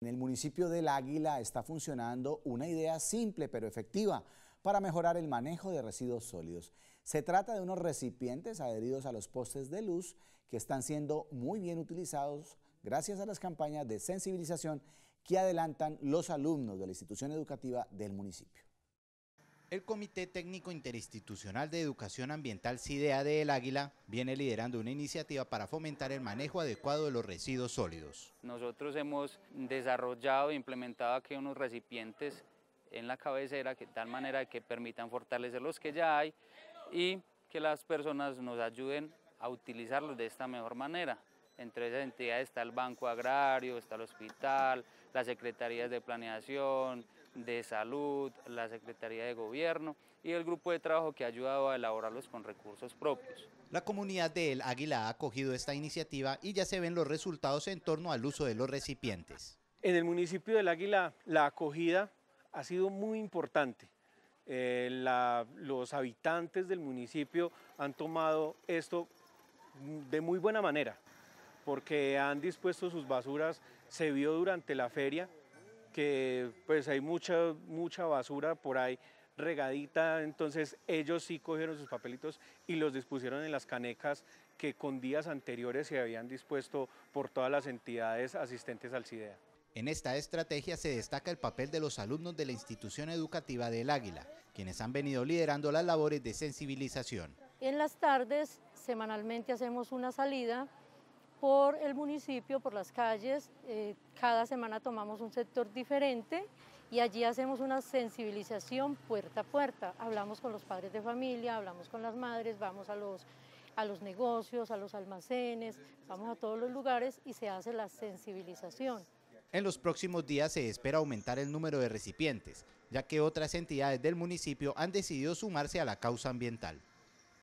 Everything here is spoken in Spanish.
En el municipio del Águila está funcionando una idea simple pero efectiva para mejorar el manejo de residuos sólidos. Se trata de unos recipientes adheridos a los postes de luz que están siendo muy bien utilizados gracias a las campañas de sensibilización que adelantan los alumnos de la institución educativa del municipio. El Comité Técnico Interinstitucional de Educación Ambiental CIDEA de El Águila viene liderando una iniciativa para fomentar el manejo adecuado de los residuos sólidos. Nosotros hemos desarrollado e implementado aquí unos recipientes en la cabecera de tal manera que permitan fortalecer los que ya hay y que las personas nos ayuden a utilizarlos de esta mejor manera. Entre esas entidades está el Banco Agrario, está el hospital, las secretarías de planeación, de Salud, la Secretaría de Gobierno y el grupo de trabajo que ha ayudado a elaborarlos con recursos propios. La comunidad del El Águila ha acogido esta iniciativa y ya se ven los resultados en torno al uso de los recipientes. En el municipio del Águila la acogida ha sido muy importante. Eh, los habitantes del municipio han tomado esto de muy buena manera porque han dispuesto sus basuras, se vio durante la feria, que pues hay mucha, mucha basura por ahí regadita, entonces ellos sí cogieron sus papelitos y los dispusieron en las canecas que con días anteriores se habían dispuesto por todas las entidades asistentes al CIDEA. En esta estrategia se destaca el papel de los alumnos de la institución educativa del Águila, quienes han venido liderando las labores de sensibilización. En las tardes, semanalmente hacemos una salida por el municipio, por las calles. Eh, cada semana tomamos un sector diferente y allí hacemos una sensibilización puerta a puerta. Hablamos con los padres de familia, hablamos con las madres, vamos a los negocios, a los almacenes, vamos a todos los lugares y se hace la sensibilización. En los próximos días se espera aumentar el número de recipientes, ya que otras entidades del municipio han decidido sumarse a la causa ambiental.